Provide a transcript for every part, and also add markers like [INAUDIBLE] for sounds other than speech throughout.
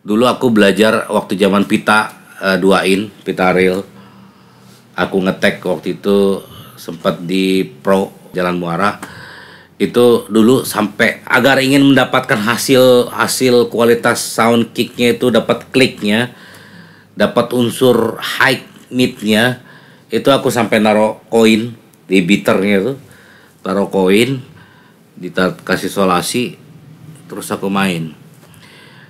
dulu aku belajar waktu zaman pita uh, eh, in, pita real aku ngetek waktu itu sempat di pro jalan muara itu dulu sampai agar ingin mendapatkan hasil hasil kualitas sound kicknya itu dapat kliknya dapat unsur high midnya itu aku sampai naro koin di biternya itu taruh koin dikasih solasi terus aku main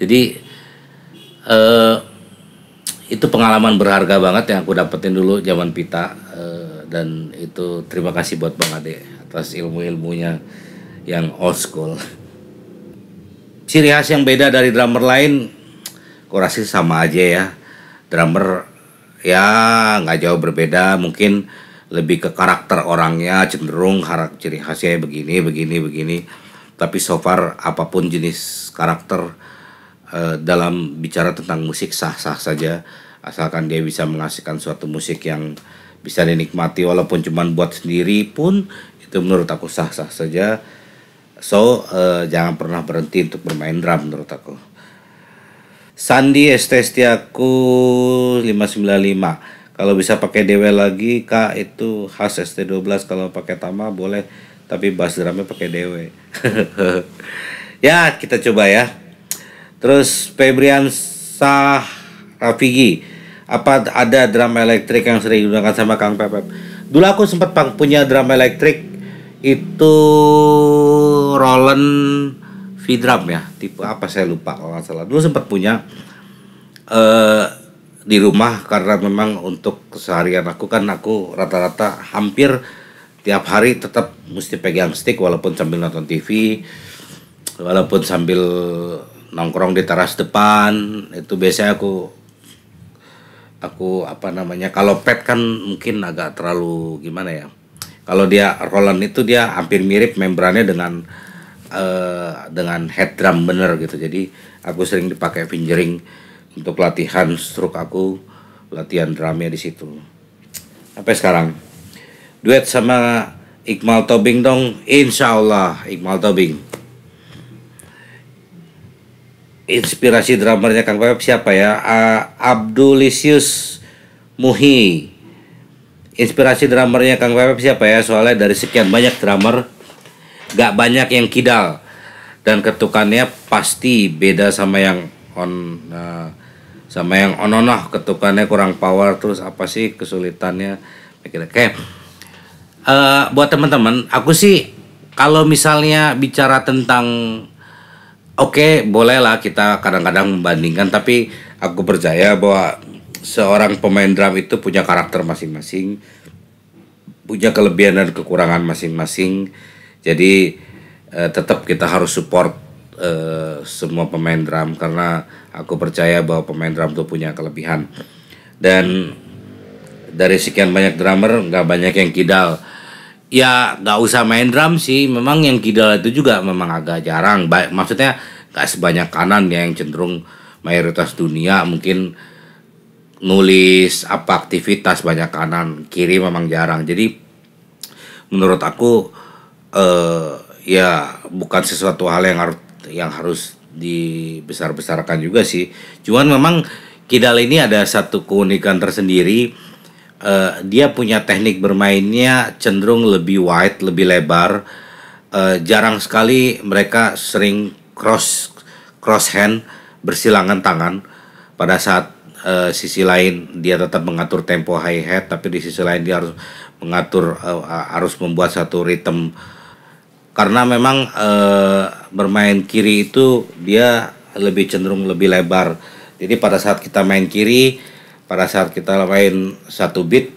jadi eh, itu pengalaman berharga banget yang aku dapetin dulu zaman pita eh, dan itu terima kasih buat bang Ade atas ilmu-ilmunya yang old school ciri khas yang beda dari drummer lain kurasi sama aja ya drummer ya nggak jauh berbeda mungkin lebih ke karakter orangnya cenderung ciri khasnya begini begini begini tapi so far apapun jenis karakter Eh, dalam bicara tentang musik sah-sah saja asalkan dia bisa menghasilkan suatu musik yang bisa dinikmati walaupun cuma buat sendiri pun itu menurut aku sah-sah saja so uh, jangan pernah berhenti untuk bermain drum menurut aku Sandi Estestiaku 595 kalau bisa pakai DW lagi Kak itu khas ST12 kalau pakai Tama boleh tapi bass drumnya pakai DW [LAUGHS] ya kita coba ya Terus Febrian Sah Rafigi, apa ada drum elektrik yang sering digunakan sama Kang Pepep? Dulu aku sempat punya drum elektrik itu Roland V drum ya, tipe apa saya lupa kalau nggak salah. Dulu sempat punya uh, di rumah karena memang untuk keseharian aku kan aku rata-rata hampir tiap hari tetap mesti pegang stick walaupun sambil nonton TV, walaupun sambil nongkrong di teras depan itu biasanya aku aku apa namanya kalau pet kan mungkin agak terlalu gimana ya kalau dia Roland itu dia hampir mirip membrannya dengan uh, dengan head drum bener gitu jadi aku sering dipakai fingering untuk latihan stroke aku latihan drumnya di situ sampai sekarang duet sama Iqbal Tobing dong insya Allah Iqbal Tobing inspirasi drummernya Kang Pep siapa ya? Uh, Abdulisius Muhi. Inspirasi drummernya Kang Pep siapa ya? Soalnya dari sekian banyak drummer gak banyak yang kidal dan ketukannya pasti beda sama yang on uh, sama yang on on ketukannya kurang power terus apa sih kesulitannya kayak uh, buat teman-teman aku sih kalau misalnya bicara tentang Oke, okay, bolehlah kita kadang-kadang membandingkan, tapi aku percaya bahwa seorang pemain drum itu punya karakter masing-masing, punya kelebihan dan kekurangan masing-masing. Jadi eh, tetap kita harus support eh, semua pemain drum karena aku percaya bahwa pemain drum itu punya kelebihan. Dan dari sekian banyak drummer, nggak banyak yang kidal ya nggak usah main drum sih memang yang kidal itu juga memang agak jarang baik maksudnya nggak sebanyak kanan ya yang cenderung mayoritas dunia mungkin nulis apa aktivitas banyak kanan kiri memang jarang jadi menurut aku eh, ya bukan sesuatu hal yang harus yang harus dibesar besarkan juga sih cuman memang kidal ini ada satu keunikan tersendiri uh, dia punya teknik bermainnya cenderung lebih wide, lebih lebar. Uh, jarang sekali mereka sering cross cross hand bersilangan tangan pada saat uh, sisi lain dia tetap mengatur tempo high hat tapi di sisi lain dia harus mengatur uh, harus membuat satu ritme karena memang uh, bermain kiri itu dia lebih cenderung lebih lebar. Jadi pada saat kita main kiri pada saat kita main satu beat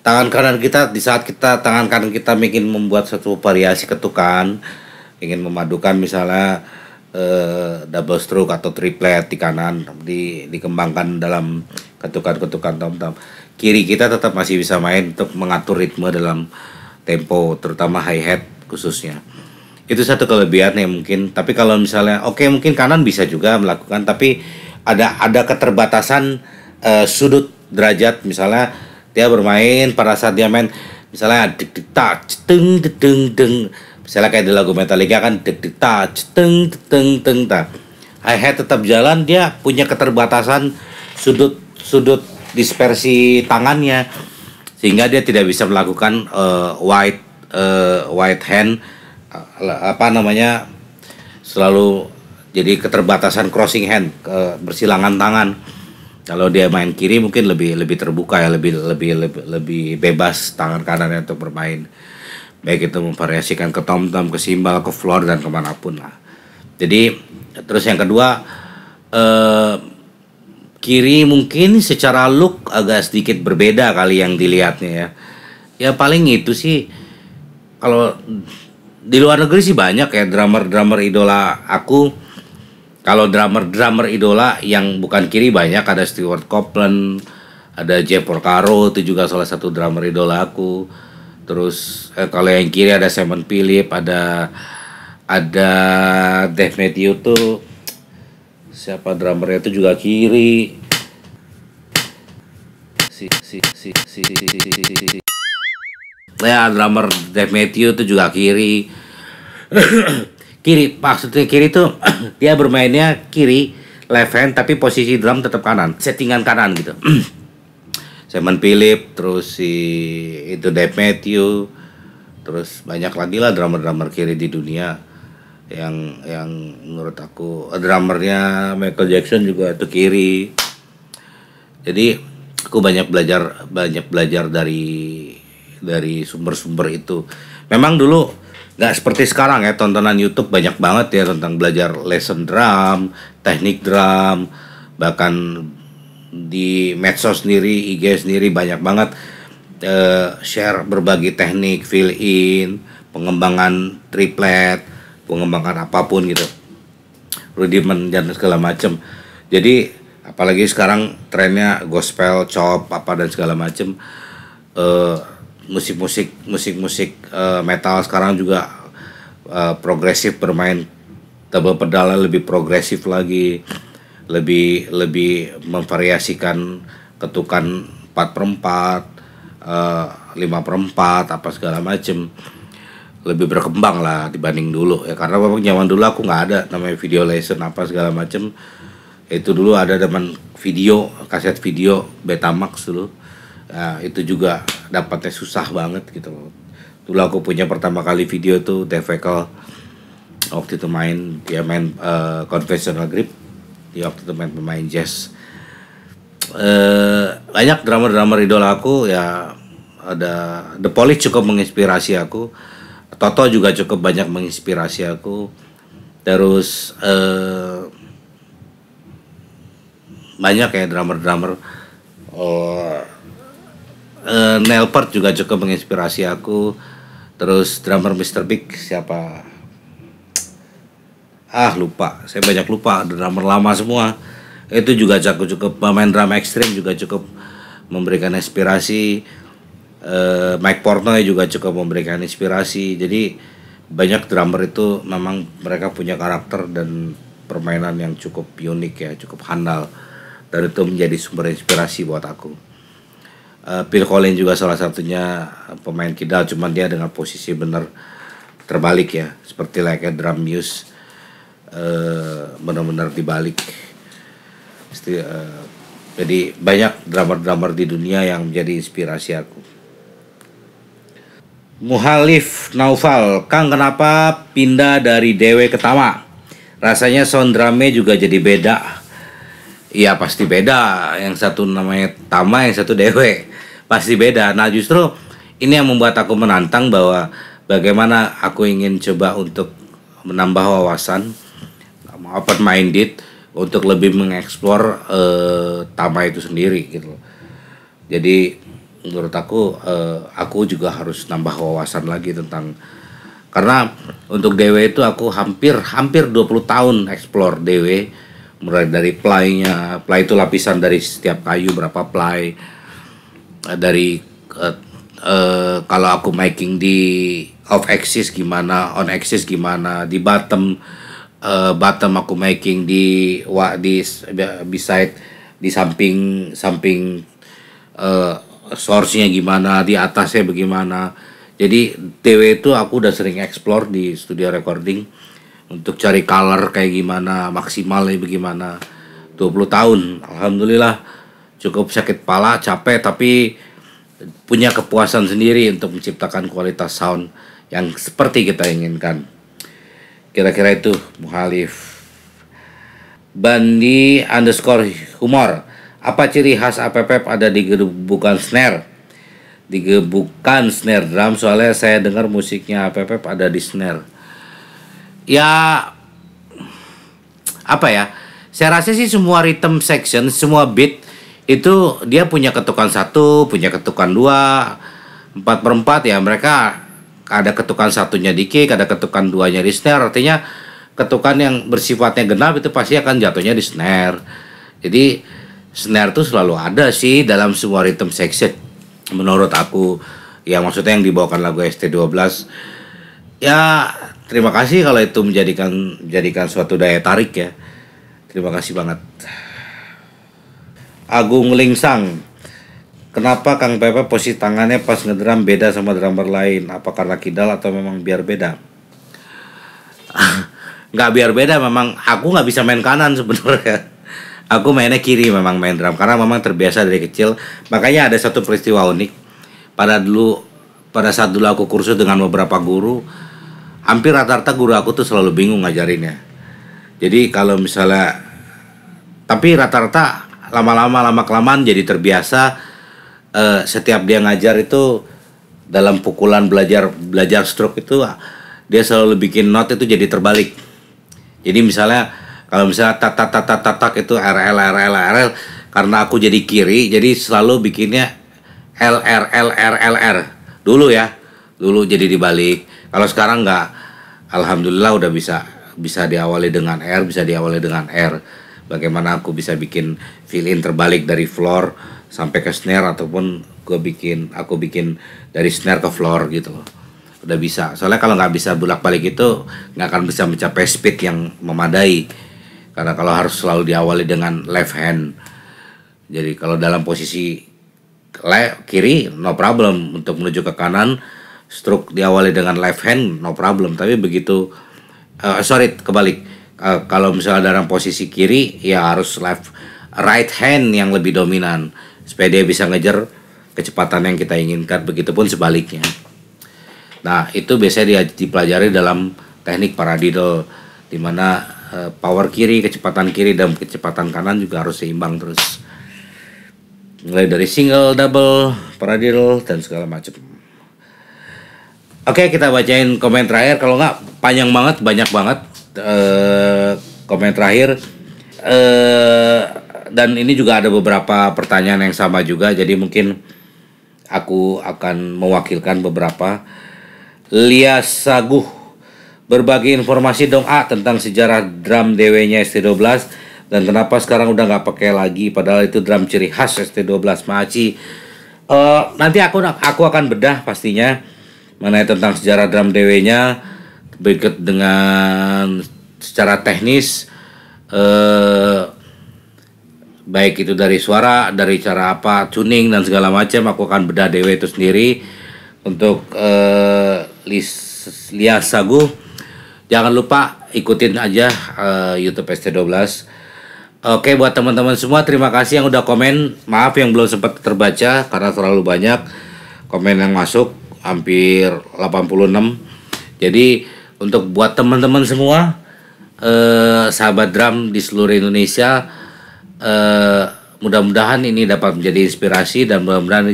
tangan kanan kita di saat kita tangan kanan kita ingin membuat satu variasi ketukan ingin memadukan misalnya eh, double stroke atau triplet di kanan di, dikembangkan dalam ketukan-ketukan tom tom kiri kita tetap masih bisa main untuk mengatur ritme dalam tempo terutama hi hat khususnya itu satu kelebihan yang mungkin tapi kalau misalnya oke okay, mungkin kanan bisa juga melakukan tapi ada ada keterbatasan uh, sudut derajat misalnya dia bermain pada saat dia main misalnya dik dik touch teng teng deng misalnya kayak di lagu Metallica kan dik dik touch teng teng teng ta hi hat tetap jalan dia punya keterbatasan sudut sudut dispersi tangannya sehingga dia tidak bisa melakukan uh, wide uh, wide hand uh, apa namanya selalu jadi keterbatasan crossing hand uh, bersilangan tangan kalau dia main kiri mungkin lebih lebih terbuka ya lebih lebih lebih, lebih bebas tangan kanannya untuk bermain baik itu memvariasikan ke tom tom ke simbal ke floor dan kemanapun lah jadi terus yang kedua eh, kiri mungkin secara look agak sedikit berbeda kali yang dilihatnya ya ya paling itu sih kalau di luar negeri sih banyak ya drummer drummer idola aku kalau drummer-drummer idola yang bukan kiri banyak ada Stewart Copeland, ada Jeff Porcaro itu juga salah satu drummer idola aku. Terus eh, kalau yang kiri ada Simon Philip, ada ada Dave Matthew tuh siapa drummernya itu juga kiri. Si si si si si si si si si. Ya drummer Dave Matthew itu juga kiri. [COUGHS] kiri maksudnya kiri tuh [CLEARS THROAT] dia bermainnya kiri left hand tapi posisi drum tetap kanan settingan kanan gitu [CLEARS THROAT] Simon Philip terus si itu Dave Matthew terus banyak lagi lah drummer-drummer kiri di dunia yang yang menurut aku eh, drummernya Michael Jackson juga itu kiri jadi aku banyak belajar banyak belajar dari dari sumber-sumber itu memang dulu nggak seperti sekarang ya tontonan YouTube banyak banget ya tentang belajar lesson drum, teknik drum, bahkan di medsos sendiri, IG sendiri banyak banget uh, share berbagi teknik fill in, pengembangan triplet, pengembangan apapun gitu, rudiment dan segala macem. Jadi apalagi sekarang trennya gospel, chop apa dan segala macem. Uh, musik-musik musik-musik uh, metal sekarang juga uh, progresif bermain double pedalnya lebih progresif lagi lebih lebih memvariasikan ketukan 4 per 4 uh, 5 per 4 apa segala macem lebih berkembang lah dibanding dulu ya karena memang zaman dulu aku nggak ada namanya video lesson apa segala macem itu dulu ada teman video kaset video Betamax dulu nah, itu juga dapatnya susah banget gitu loh dulu aku punya pertama kali video tuh Defecal waktu itu main dia main uh, conventional grip di waktu itu main pemain jazz uh, banyak drummer-drummer idola aku ya ada The Police cukup menginspirasi aku Toto juga cukup banyak menginspirasi aku terus uh, banyak ya drummer-drummer uh, uh, Neil Peart juga cukup menginspirasi aku. Terus drummer Mr. Big siapa? Ah lupa, saya banyak lupa drummer lama semua. Itu juga cukup cukup pemain drum ekstrim juga cukup memberikan inspirasi. Uh, Mike Portnoy juga cukup memberikan inspirasi. Jadi banyak drummer itu memang mereka punya karakter dan permainan yang cukup unik ya, cukup handal. Dan itu menjadi sumber inspirasi buat aku. Phil eh, Collins juga salah satunya eh, pemain kidal, cuman dia dengan posisi benar terbalik ya, seperti like drum muse eh, benar-benar dibalik. jadi banyak drummer-drummer di dunia yang menjadi inspirasi aku. Muhalif Naufal, Kang kenapa pindah dari Dewe ke Tama? Rasanya sound drumnya juga jadi beda Iya pasti beda. Yang satu namanya Tama, yang satu Dewe. Pasti beda. Nah justru ini yang membuat aku menantang bahwa bagaimana aku ingin coba untuk menambah wawasan, open minded untuk lebih mengeksplor uh, Tama itu sendiri gitu. Jadi menurut aku uh, aku juga harus nambah wawasan lagi tentang karena untuk Dewe itu aku hampir hampir 20 tahun eksplor Dewe mulai dari playnya ply itu lapisan dari setiap kayu berapa ply eh, dari uh, uh, kalau aku making di off axis gimana on axis gimana di bottom uh, bottom aku making di wa di beside di samping samping uh, source-nya gimana di atasnya bagaimana jadi TW itu aku udah sering explore di studio recording untuk cari color kayak gimana maksimalnya bagaimana 20 tahun alhamdulillah cukup sakit pala capek tapi punya kepuasan sendiri untuk menciptakan kualitas sound yang seperti kita inginkan kira-kira itu muhalif Bandi underscore humor apa ciri khas APP ada di gebukan snare di gebukan snare drum soalnya saya dengar musiknya APP ada di snare ya apa ya saya rasa sih semua rhythm section semua beat itu dia punya ketukan satu punya ketukan dua empat per empat ya mereka ada ketukan satunya di kick ada ketukan duanya di snare artinya ketukan yang bersifatnya genap itu pasti akan jatuhnya di snare jadi snare itu selalu ada sih dalam semua rhythm section menurut aku ya maksudnya yang dibawakan lagu ST12 ya terima kasih kalau itu menjadikan menjadikan suatu daya tarik ya. Terima kasih banget. Agung Lingsang. Kenapa Kang Pepe posisi tangannya pas ngedram beda sama drummer lain? Apa karena kidal atau memang biar beda? [LAUGHS] nggak biar beda memang aku nggak bisa main kanan sebenarnya. Aku mainnya kiri memang main drum karena memang terbiasa dari kecil. Makanya ada satu peristiwa unik. Pada dulu pada saat dulu aku kursus dengan beberapa guru, hampir rata-rata guru aku tuh selalu bingung ngajarinnya jadi kalau misalnya tapi rata-rata lama-lama lama kelamaan jadi terbiasa uh, setiap dia ngajar itu dalam pukulan belajar belajar stroke itu ah, dia selalu bikin not itu jadi terbalik jadi misalnya kalau misalnya tak tak tatak tak tak itu RL RL RL karena aku jadi kiri jadi selalu bikinnya L L LR L LR dulu ya dulu jadi dibalik kalau sekarang nggak alhamdulillah udah bisa bisa diawali dengan R bisa diawali dengan R bagaimana aku bisa bikin fill in terbalik dari floor sampai ke snare ataupun gue bikin aku bikin dari snare ke floor gitu loh udah bisa soalnya kalau nggak bisa bolak balik itu nggak akan bisa mencapai speed yang memadai karena kalau harus selalu diawali dengan left hand jadi kalau dalam posisi kiri no problem untuk menuju ke kanan stroke diawali dengan left hand no problem tapi begitu uh, sorry kebalik uh, kalau misalnya dalam posisi kiri ya harus left right hand yang lebih dominan supaya dia bisa ngejar kecepatan yang kita inginkan begitupun sebaliknya nah itu biasanya dipelajari dalam teknik paradiddle di mana uh, power kiri kecepatan kiri dan kecepatan kanan juga harus seimbang terus mulai dari single double paradiddle dan segala macam Oke, kita bacain komen terakhir. Kalau nggak panjang banget, banyak banget uh, komen terakhir. Uh, dan ini juga ada beberapa pertanyaan yang sama juga. Jadi mungkin aku akan mewakilkan beberapa. Lia Saguh berbagi informasi dong A ah, tentang sejarah drum DW-nya ST12 dan kenapa sekarang udah nggak pakai lagi padahal itu drum ciri khas ST12 Maci. Uh, nanti aku aku akan bedah pastinya mengenai tentang sejarah drum DW-nya berikut dengan secara teknis eh, baik itu dari suara, dari cara apa tuning dan segala macam aku akan bedah DW itu sendiri untuk eh, Lis, Lia Sagu jangan lupa ikutin aja eh, YouTube ST12 Oke buat teman-teman semua terima kasih yang udah komen maaf yang belum sempat terbaca karena terlalu banyak komen yang masuk hampir 86 jadi untuk buat teman-teman semua eh, sahabat drum di seluruh Indonesia eh, mudah-mudahan ini dapat menjadi inspirasi dan mudah-mudahan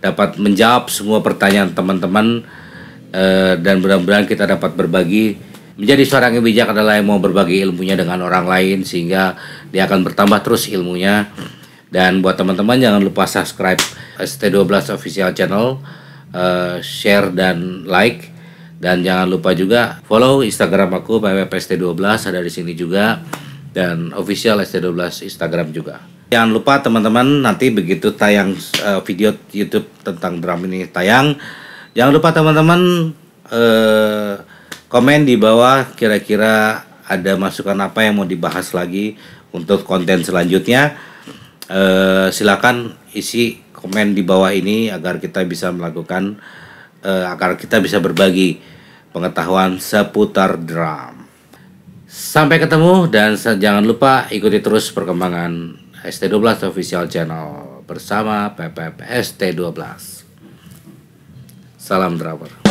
dapat menjawab semua pertanyaan teman-teman eh, dan mudah-mudahan kita dapat berbagi menjadi seorang yang bijak adalah yang mau berbagi ilmunya dengan orang lain sehingga dia akan bertambah terus ilmunya dan buat teman-teman jangan lupa subscribe ST12 official channel uh, share dan like dan jangan lupa juga follow Instagram aku pwpst12 ada di sini juga dan official ST12 Instagram juga. Jangan lupa teman-teman nanti begitu tayang uh, video YouTube tentang drum ini tayang, jangan lupa teman-teman uh, komen di bawah kira-kira ada masukan apa yang mau dibahas lagi untuk konten selanjutnya. Uh, silakan isi komen di bawah ini agar kita bisa melakukan uh, agar kita bisa berbagi pengetahuan seputar drum. Sampai ketemu dan jangan lupa ikuti terus perkembangan ST12 official channel bersama PPP ST12. Salam drummer.